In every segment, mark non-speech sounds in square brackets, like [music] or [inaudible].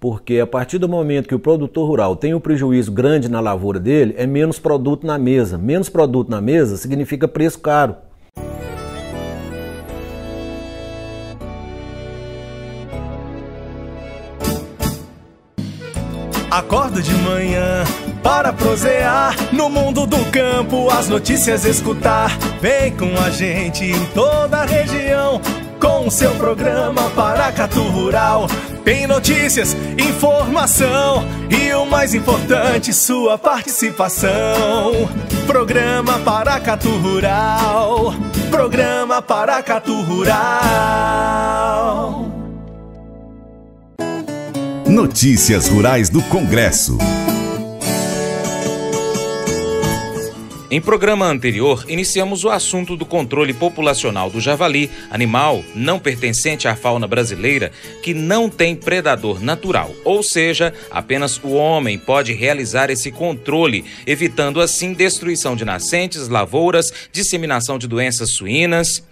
Porque a partir do momento que o produtor rural tem um prejuízo grande na lavoura dele, é menos produto na mesa. Menos produto na mesa significa preço caro. Acordo de manhã para prosear no mundo do campo, as notícias escutar. Vem com a gente em toda a região com o seu programa Paracatu Rural. Tem notícias, informação e o mais importante, sua participação. Programa Paracatu Rural. Programa Paracatu Rural. Notícias Rurais do Congresso. Em programa anterior, iniciamos o assunto do controle populacional do javali, animal não pertencente à fauna brasileira que não tem predador natural, ou seja, apenas o homem pode realizar esse controle, evitando assim destruição de nascentes, lavouras, disseminação de doenças suínas,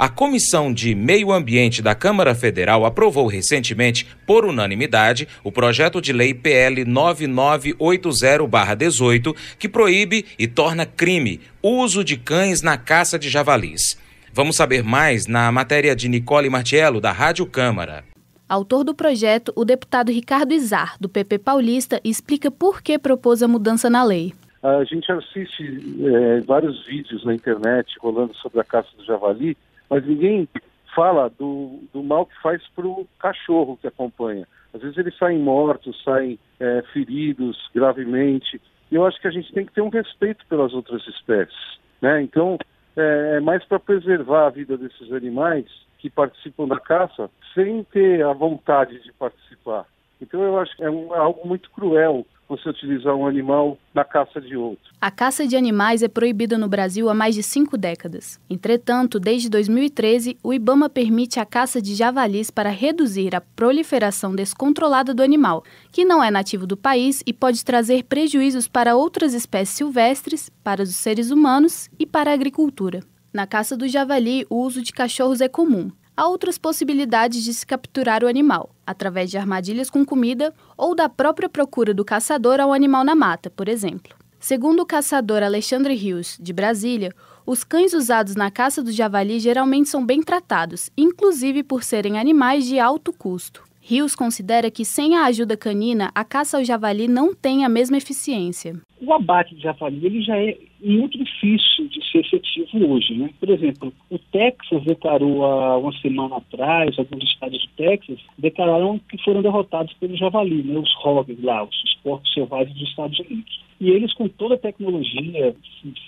a Comissão de Meio Ambiente da Câmara Federal aprovou recentemente, por unanimidade, o projeto de lei PL 9980-18, que proíbe e torna crime o uso de cães na caça de javalis. Vamos saber mais na matéria de Nicole Martiello, da Rádio Câmara. Autor do projeto, o deputado Ricardo Izar, do PP Paulista, explica por que propôs a mudança na lei. A gente assiste é, vários vídeos na internet rolando sobre a caça do javali mas ninguém fala do, do mal que faz para o cachorro que acompanha. Às vezes eles saem mortos, saem é, feridos gravemente. E eu acho que a gente tem que ter um respeito pelas outras espécies. Né? Então, é, é mais para preservar a vida desses animais que participam da caça sem ter a vontade de participar. Então, eu acho que é, um, é algo muito cruel você utilizar um animal na caça de outro. A caça de animais é proibida no Brasil há mais de cinco décadas. Entretanto, desde 2013, o Ibama permite a caça de javalis para reduzir a proliferação descontrolada do animal, que não é nativo do país e pode trazer prejuízos para outras espécies silvestres, para os seres humanos e para a agricultura. Na caça do javali, o uso de cachorros é comum, há outras possibilidades de se capturar o animal, através de armadilhas com comida ou da própria procura do caçador ao animal na mata, por exemplo. Segundo o caçador Alexandre Rios, de Brasília, os cães usados na caça do javali geralmente são bem tratados, inclusive por serem animais de alto custo. Rios considera que sem a ajuda canina, a caça ao javali não tem a mesma eficiência. O abate de javali ele já é muito difícil de ser efetivo hoje. Né? Por exemplo, o Texas declarou há uma semana atrás, alguns estados do Texas declararam que foram derrotados pelo javali, né? os hogs lá, os porcos selvagens dos Estados Unidos. E eles, com toda a tecnologia,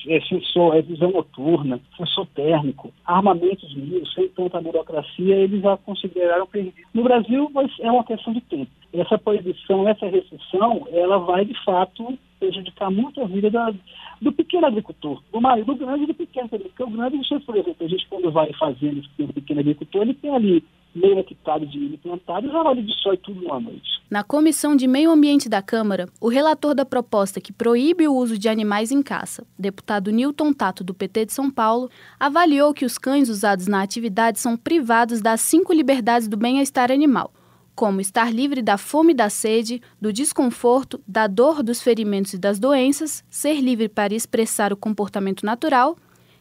é, é sensor, é visão noturna, é sensor térmico, armamentos mil, sem tanta burocracia, eles já consideraram perdido. No Brasil, mas é uma questão de tempo. Essa proibição, essa restrição, ela vai, de fato, prejudicar muito a vida da, do pequeno pequeno agricultor, do mais do grande e do pequeno também, porque o grande, você por exemplo, a gente quando vai fazendo tem um pequeno agricultor, ele tem ali meio hectare de milho plantado e já vale de sol tudo numa noite. Na Comissão de Meio Ambiente da Câmara, o relator da proposta que proíbe o uso de animais em caça, deputado Newton Tato, do PT de São Paulo, avaliou que os cães usados na atividade são privados das cinco liberdades do bem-estar animal, como estar livre da fome e da sede, do desconforto, da dor, dos ferimentos e das doenças, ser livre para expressar o comportamento natural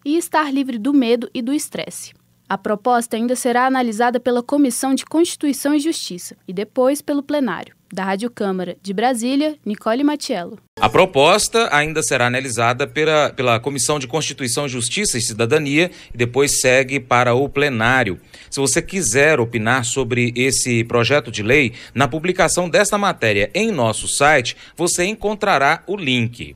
e estar livre do medo e do estresse. A proposta ainda será analisada pela Comissão de Constituição e Justiça e depois pelo plenário. Da Rádio Câmara de Brasília, Nicole Matiello. A proposta ainda será analisada pela, pela Comissão de Constituição, Justiça e Cidadania e depois segue para o plenário. Se você quiser opinar sobre esse projeto de lei, na publicação desta matéria em nosso site, você encontrará o link.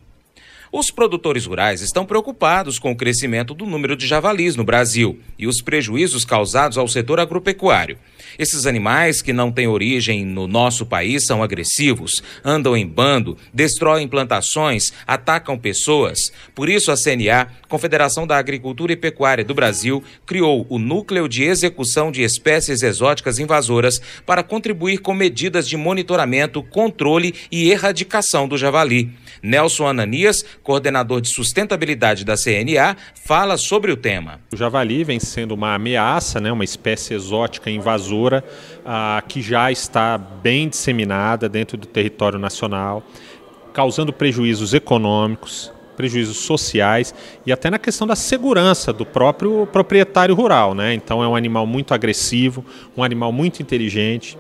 Os produtores rurais estão preocupados com o crescimento do número de javalis no Brasil e os prejuízos causados ao setor agropecuário. Esses animais que não têm origem no nosso país são agressivos, andam em bando, destroem plantações, atacam pessoas. Por isso, a CNA, Confederação da Agricultura e Pecuária do Brasil, criou o Núcleo de Execução de Espécies Exóticas Invasoras para contribuir com medidas de monitoramento, controle e erradicação do javali. Nelson Ananias, coordenador de sustentabilidade da CNA, fala sobre o tema. O javali vem sendo uma ameaça, né, uma espécie exótica invasora ah, que já está bem disseminada dentro do território nacional, causando prejuízos econômicos, prejuízos sociais e até na questão da segurança do próprio proprietário rural. Né? Então é um animal muito agressivo, um animal muito inteligente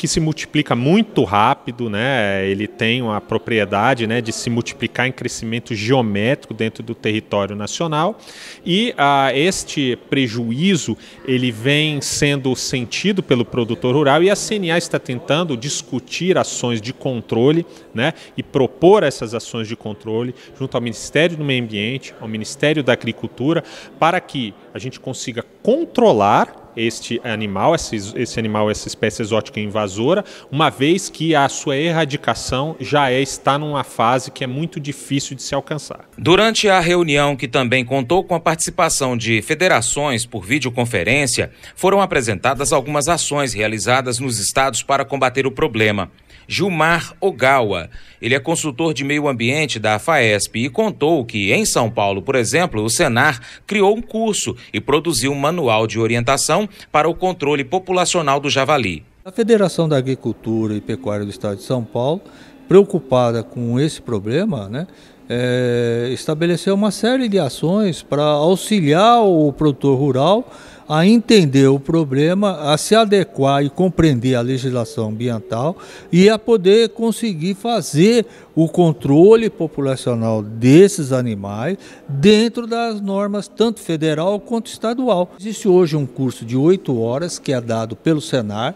que se multiplica muito rápido, né? Ele tem uma propriedade, né, de se multiplicar em crescimento geométrico dentro do território nacional. E ah, este prejuízo ele vem sendo sentido pelo produtor rural e a CNA está tentando discutir ações de controle, né, e propor essas ações de controle junto ao Ministério do Meio Ambiente, ao Ministério da Agricultura, para que a gente consiga controlar este animal, esse, esse animal, essa espécie exótica invasora, uma vez que a sua erradicação já é, está numa fase que é muito difícil de se alcançar. Durante a reunião, que também contou com a participação de federações por videoconferência, foram apresentadas algumas ações realizadas nos estados para combater o problema. Gilmar Ogawa. Ele é consultor de meio ambiente da FAESP e contou que, em São Paulo, por exemplo, o Senar criou um curso e produziu um manual de orientação para o controle populacional do javali. A Federação da Agricultura e Pecuária do Estado de São Paulo, preocupada com esse problema, né, é, estabeleceu uma série de ações para auxiliar o produtor rural a entender o problema, a se adequar e compreender a legislação ambiental e a poder conseguir fazer o controle populacional desses animais dentro das normas tanto federal quanto estadual. Existe hoje um curso de oito horas que é dado pelo Senar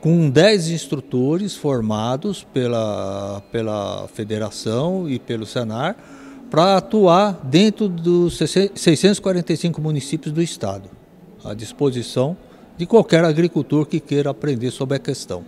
com 10 instrutores formados pela, pela federação e pelo Senar para atuar dentro dos 645 municípios do estado à disposição de qualquer agricultor que queira aprender sobre a questão.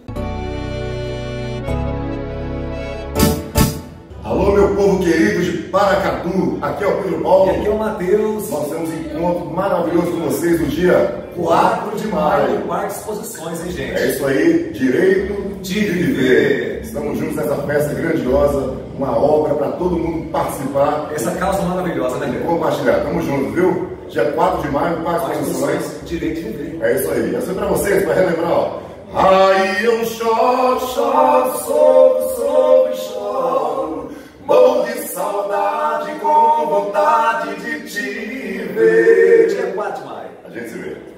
Alô, meu povo querido de Paracatu, aqui é o Pedro Paulo. E aqui é o Mateus. Nós temos um encontro maravilhoso com vocês no dia 4 de maio. Parque Exposições, hein, gente? É isso aí, direito de viver. Estamos juntos nessa festa grandiosa, uma obra para todo mundo participar. Essa causa maravilhosa, né, Guilherme? Compartilhar, tamo junto, viu? Dia 4 de maio, Parque Exposições. Direito de viver. É isso aí. É só para vocês, para relembrar, ó. Aí eu choro, choro, sou, sou, choro, bom de saudade, com vontade de te ver. Dia 4 de maio. A gente se vê.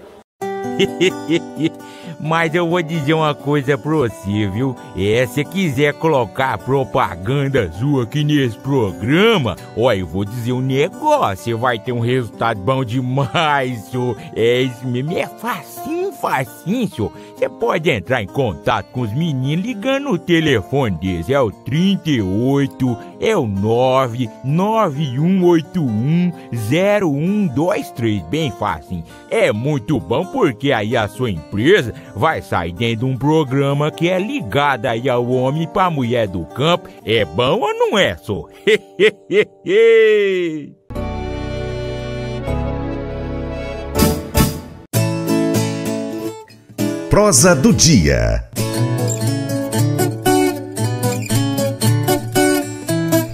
[laughs] Mas eu vou dizer uma coisa pra você, viu? É, se quiser colocar propaganda sua aqui nesse programa, ó, eu vou dizer um negócio, você vai ter um resultado bom demais, senhor. É isso mesmo, é facinho, facinho, senhor. Você pode entrar em contato com os meninos ligando o telefone deles, é o 38, é o 9 0123, bem facinho. É muito bom porque porque aí a sua empresa vai sair dentro de um programa que é ligado aí ao homem para a mulher do campo. É bom ou não é, só? [laughs] Prosa do dia.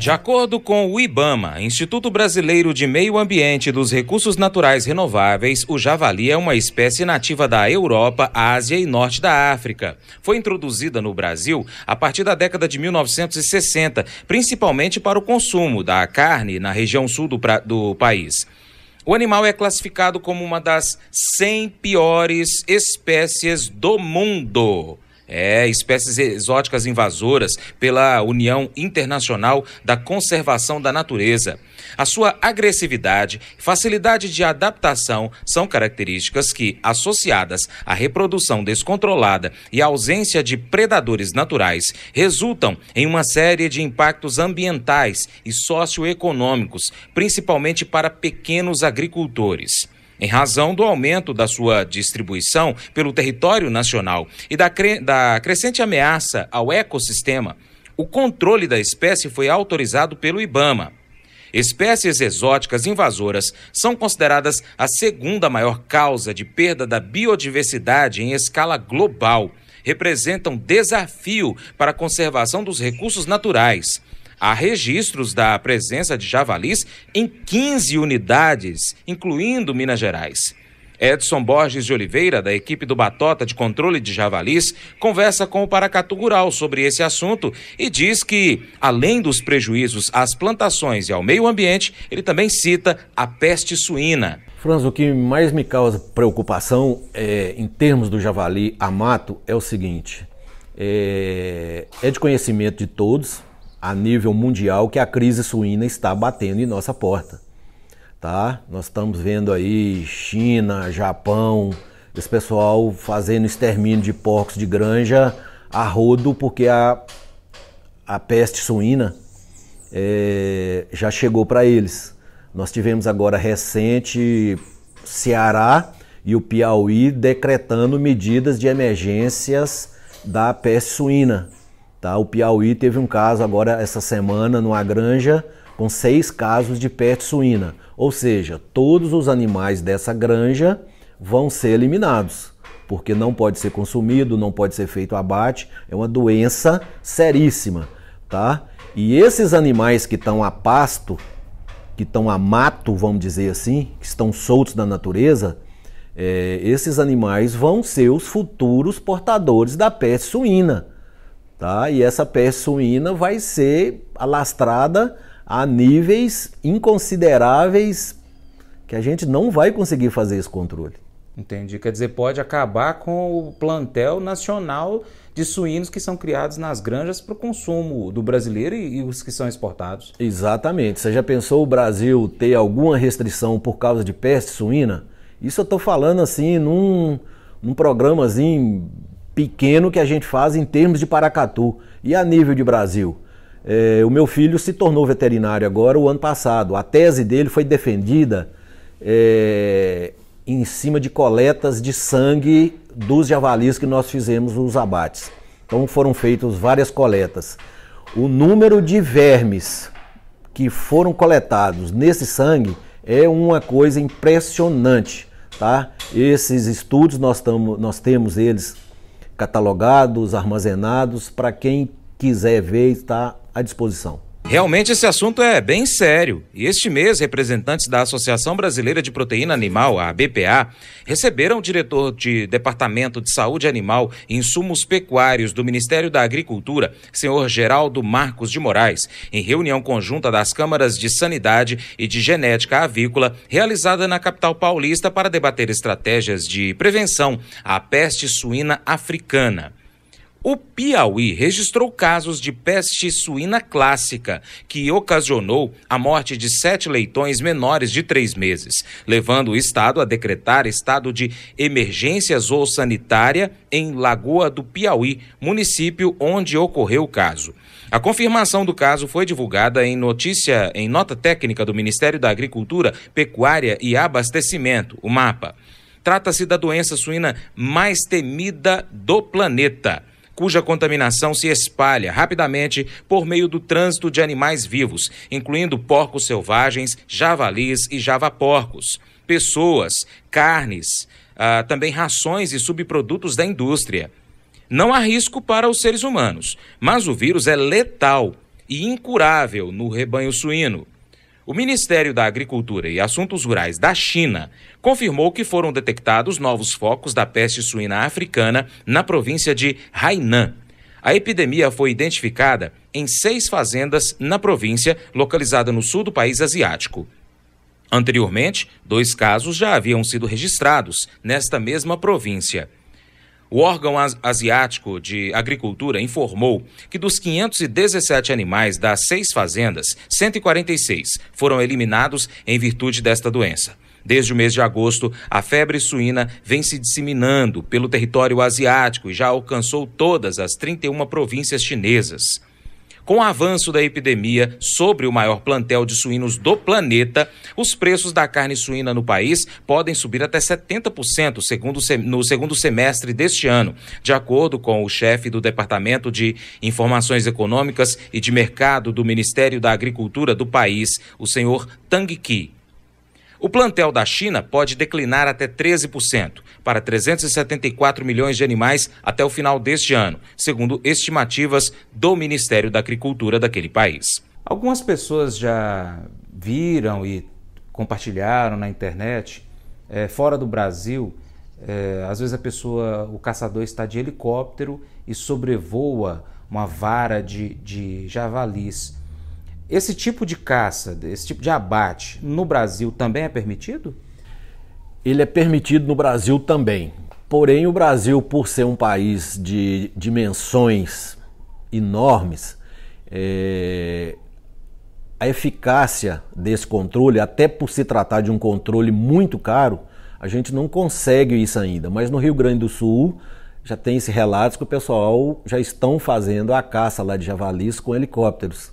De acordo com o IBAMA, Instituto Brasileiro de Meio Ambiente e dos Recursos Naturais Renováveis, o javali é uma espécie nativa da Europa, Ásia e norte da África. Foi introduzida no Brasil a partir da década de 1960, principalmente para o consumo da carne na região sul do, pra... do país. O animal é classificado como uma das 100 piores espécies do mundo. É, espécies exóticas invasoras pela União Internacional da Conservação da Natureza. A sua agressividade e facilidade de adaptação são características que, associadas à reprodução descontrolada e à ausência de predadores naturais, resultam em uma série de impactos ambientais e socioeconômicos, principalmente para pequenos agricultores em razão do aumento da sua distribuição pelo território nacional e da, cre da crescente ameaça ao ecossistema. O controle da espécie foi autorizado pelo IBAMA. Espécies exóticas invasoras são consideradas a segunda maior causa de perda da biodiversidade em escala global. Representam desafio para a conservação dos recursos naturais. Há registros da presença de javalis em 15 unidades, incluindo Minas Gerais. Edson Borges de Oliveira, da equipe do Batota de Controle de Javalis, conversa com o Paracatu Rural sobre esse assunto e diz que, além dos prejuízos às plantações e ao meio ambiente, ele também cita a peste suína. Franz, o que mais me causa preocupação é, em termos do javali a mato é o seguinte: é, é de conhecimento de todos a nível mundial que a crise suína está batendo em nossa porta. Tá? Nós estamos vendo aí China, Japão, esse pessoal fazendo extermínio de porcos de granja a rodo, porque a, a peste suína é, já chegou para eles. Nós tivemos agora recente Ceará e o Piauí decretando medidas de emergências da peste suína. Tá? O Piauí teve um caso agora essa semana numa granja com seis casos de peste suína. Ou seja, todos os animais dessa granja vão ser eliminados, porque não pode ser consumido, não pode ser feito abate, é uma doença seríssima, tá? E esses animais que estão a pasto, que estão a mato, vamos dizer assim, que estão soltos na natureza, é, esses animais vão ser os futuros portadores da peste suína. Tá? E essa peste suína vai ser alastrada a níveis inconsideráveis que a gente não vai conseguir fazer esse controle. Entendi. Quer dizer, pode acabar com o plantel nacional de suínos que são criados nas granjas para o consumo do brasileiro e, e, os que são exportados. Exatamente. Você já pensou o Brasil ter alguma restrição por causa de peste suína? Isso eu estou falando assim num, num programazinho pequeno que a gente faz em termos de Paracatu e a nível de Brasil. É, o meu filho se tornou veterinário agora o ano passado. A tese dele foi defendida é, em cima de coletas de sangue dos javalis que nós fizemos os abates. Então foram feitas várias coletas. O número de vermes que foram coletados nesse sangue é uma coisa impressionante, tá? Esses estudos nós, tamo, nós temos eles catalogados, armazenados para quem quiser ver está à disposição. Realmente esse assunto é bem sério e este mês representantes da Associação Brasileira de Proteína Animal, a ABPA, receberam o diretor de Departamento de Saúde Animal e Insumos Pecuários do Ministério da Agricultura, senhor Geraldo Marcos de Moraes, em reunião conjunta das câmaras de Sanidade e de Genética Avícola, realizada na capital paulista para debater estratégias de prevenção à peste suína africana. O Piauí registrou casos de peste suína clássica, que ocasionou a morte de sete leitões menores de três meses, levando o estado a decretar estado de emergência sanitária em Lagoa do Piauí, município onde ocorreu o caso. A confirmação do caso foi divulgada em notícia em nota técnica do Ministério da Agricultura, Pecuária e Abastecimento, o MAPA. Trata-se da doença suína mais temida do planeta cuja contaminação se espalha rapidamente por meio do trânsito de animais vivos, incluindo porcos selvagens, javalis e javaporcos, pessoas, carnes, ah, também rações e subprodutos da indústria. Não há risco para os seres humanos, mas o vírus é letal e incurável no rebanho suíno. O Ministério da Agricultura e Assuntos Rurais da China confirmou que foram detectados novos focos da peste suína africana na província de Hainan. A epidemia foi identificada em seis fazendas na província, localizada no sul do país asiático. Anteriormente, dois casos já haviam sido registrados nesta mesma província. O órgão asiático de agricultura informou que dos 517 animais das seis fazendas, 146 foram eliminados em virtude desta doença. Desde o mês de agosto, a febre suína vem se disseminando pelo território asiático e já alcançou todas as 31 províncias chinesas. Com o avanço da epidemia sobre o maior plantel de suínos do planeta, os preços da carne suína no país podem subir até 70% segundo, no segundo semestre deste ano, de acordo com o chefe do Departamento de Informações Econômicas e de Mercado do Ministério da Agricultura do país, o senhor Tang Ki. O plantel da China pode declinar até 13%, para 374 milhões de animais até o final deste ano, segundo estimativas do Ministério da Agricultura daquele país. Algumas pessoas já viram e compartilharam na internet, é, fora do Brasil, é, às vezes a pessoa, o caçador está de helicóptero e sobrevoa uma vara de, de javalis esse tipo de caça, esse tipo de abate no Brasil também é permitido? Ele é permitido no Brasil também. Porém, o Brasil, por ser um país de dimensões enormes, é... a eficácia desse controle, até por se tratar de um controle muito caro, a gente não consegue isso ainda. Mas no Rio Grande do Sul já tem esse relato que o pessoal já estão fazendo a caça lá de javalis com helicópteros.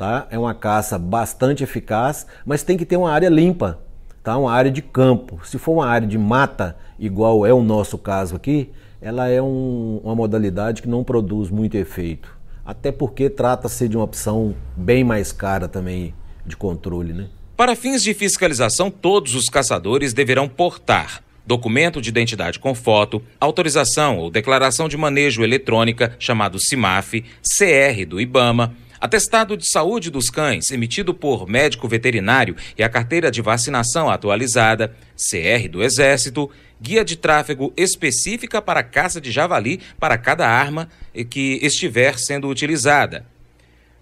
Tá? É uma caça bastante eficaz, mas tem que ter uma área limpa, tá? uma área de campo. Se for uma área de mata, igual é o nosso caso aqui, ela é um, uma modalidade que não produz muito efeito. Até porque trata-se de uma opção bem mais cara também de controle. Né? Para fins de fiscalização, todos os caçadores deverão portar documento de identidade com foto, autorização ou declaração de manejo eletrônica, chamado CIMAF, CR do IBAMA Atestado de saúde dos cães, emitido por médico veterinário e a carteira de vacinação atualizada, CR do Exército, guia de tráfego específica para caça de javali para cada arma que estiver sendo utilizada.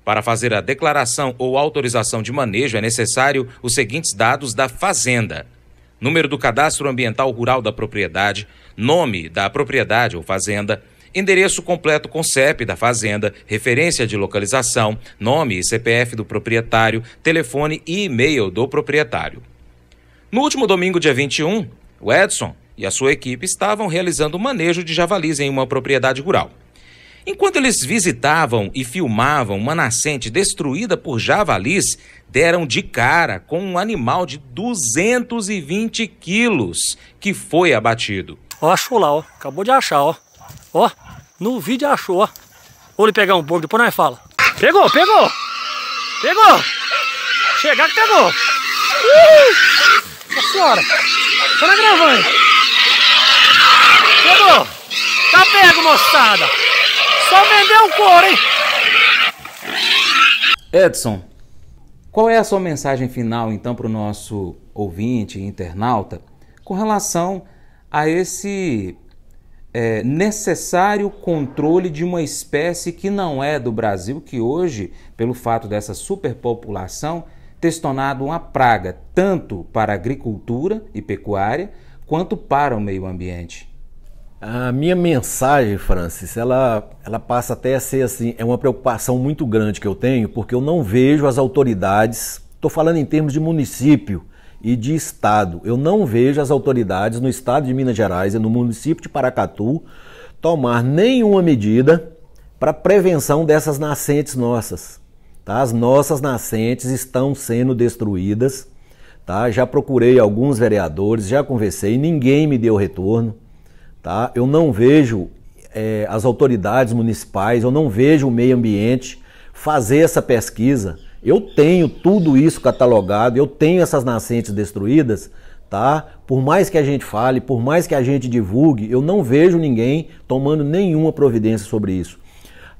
Para fazer a declaração ou autorização de manejo é necessário os seguintes dados da fazenda: número do cadastro ambiental rural da propriedade, nome da propriedade ou fazenda, endereço completo com CEP da fazenda, referência de localização, nome e CPF do proprietário, telefone e e-mail do proprietário. No último domingo, dia 21, o Edson e a sua equipe estavam realizando o manejo de javalis em uma propriedade rural. Enquanto eles visitavam e filmavam uma nascente destruída por javalis, deram de cara com um animal de 220 quilos que foi abatido. Ó, achou lá, ó. Acabou de achar, ó. Ó, no vídeo achou, ó. Vou lhe pegar um pouco, depois nós fala. Pegou, pegou! Pegou! Chegar que pegou! Uh! Nossa senhora! Tá na gravando! Pegou! Tá pego, moçada! Só vendeu o couro, hein? Edson, qual é a sua mensagem final, então, para o nosso ouvinte, internauta, com relação a esse é, necessário controle de uma espécie que não é do Brasil, que hoje, pelo fato dessa superpopulação, tem se tornado uma praga tanto para a agricultura e pecuária quanto para o meio ambiente. A minha mensagem, Francis, ela, ela passa até a ser assim, é uma preocupação muito grande que eu tenho, porque eu não vejo as autoridades, estou falando em termos de município, e de Estado. Eu não vejo as autoridades no Estado de Minas Gerais e no município de Paracatu tomar nenhuma medida para prevenção dessas nascentes nossas. Tá? As nossas nascentes estão sendo destruídas. Tá? Já procurei alguns vereadores, já conversei, ninguém me deu retorno. Tá? Eu não vejo é, as autoridades municipais, eu não vejo o meio ambiente fazer essa pesquisa eu tenho tudo isso catalogado, eu tenho essas nascentes destruídas, tá? Por mais que a gente fale, por mais que a gente divulgue, eu não vejo ninguém tomando nenhuma providência sobre isso.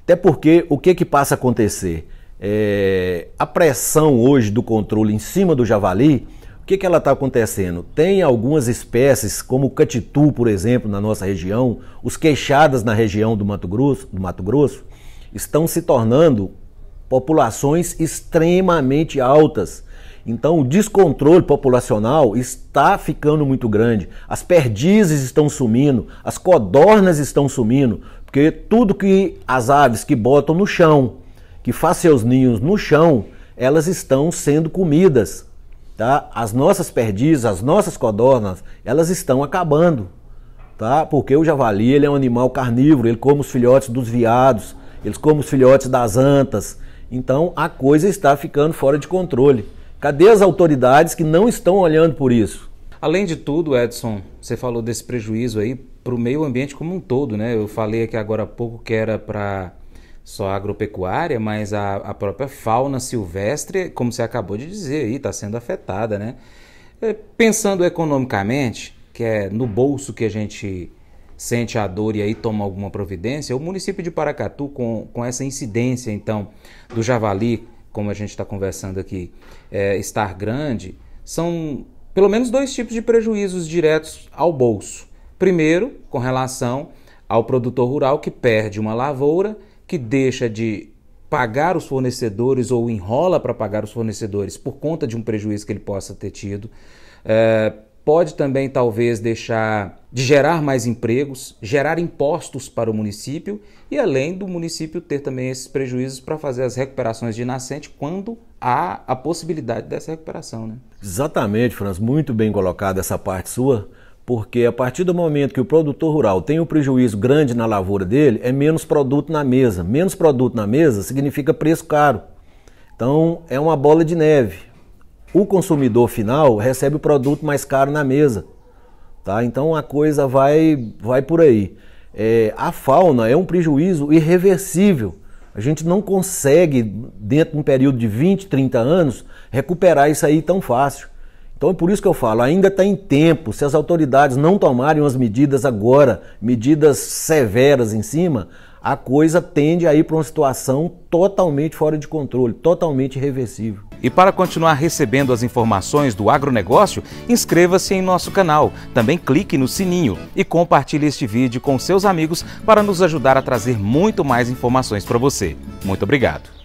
Até porque o que que passa a acontecer? É, a pressão hoje do controle em cima do javali, o que que ela está acontecendo? Tem algumas espécies, como o catitu, por exemplo, na nossa região, os queixadas na região do Mato Grosso, do Mato Grosso estão se tornando populações extremamente altas. Então, o descontrole populacional está ficando muito grande. As perdizes estão sumindo, as codornas estão sumindo, porque tudo que as aves que botam no chão, que faz seus ninhos no chão, elas estão sendo comidas. Tá? As nossas perdizes, as nossas codornas, elas estão acabando. Tá? Porque o javali ele é um animal carnívoro, ele come os filhotes dos viados, eles comem os filhotes das antas, então a coisa está ficando fora de controle. Cadê as autoridades que não estão olhando por isso? Além de tudo, Edson, você falou desse prejuízo aí para o meio ambiente como um todo, né? Eu falei aqui agora há pouco que era para só a agropecuária, mas a, a, própria fauna silvestre, como você acabou de dizer aí, está sendo afetada, né? É, pensando economicamente, que é no bolso que a gente sente a dor e aí toma alguma providência. O município de Paracatu, com, com essa incidência então do javali, como a gente está conversando aqui, é, estar grande, são pelo menos dois tipos de prejuízos diretos ao bolso. Primeiro, com relação ao produtor rural que perde uma lavoura, que deixa de pagar os fornecedores ou enrola para pagar os fornecedores por conta de um prejuízo que ele possa ter tido. É, pode também talvez deixar de gerar mais empregos, gerar impostos para o município e além do município ter também esses prejuízos para fazer as recuperações de nascente quando há a possibilidade dessa recuperação, né? Exatamente, Franz, muito bem colocada essa parte sua, porque a partir do momento que o produtor rural tem um prejuízo grande na lavoura dele, é menos produto na mesa. Menos produto na mesa significa preço caro. Então, é uma bola de neve o consumidor final recebe o produto mais caro na mesa. Tá? Então a coisa vai, vai por aí. É, a fauna é um prejuízo irreversível. A gente não consegue, dentro de um período de 20, 30 anos, recuperar isso aí tão fácil. Então é por isso que eu falo, ainda está em tempo. Se as autoridades não tomarem as medidas agora, medidas severas em cima, a coisa tende a ir para uma situação totalmente fora de controle, totalmente irreversível. E para continuar recebendo as informações do agronegócio, inscreva-se em nosso canal, também clique no sininho e compartilhe este vídeo com seus amigos para nos ajudar a trazer muito mais informações para você. Muito obrigado!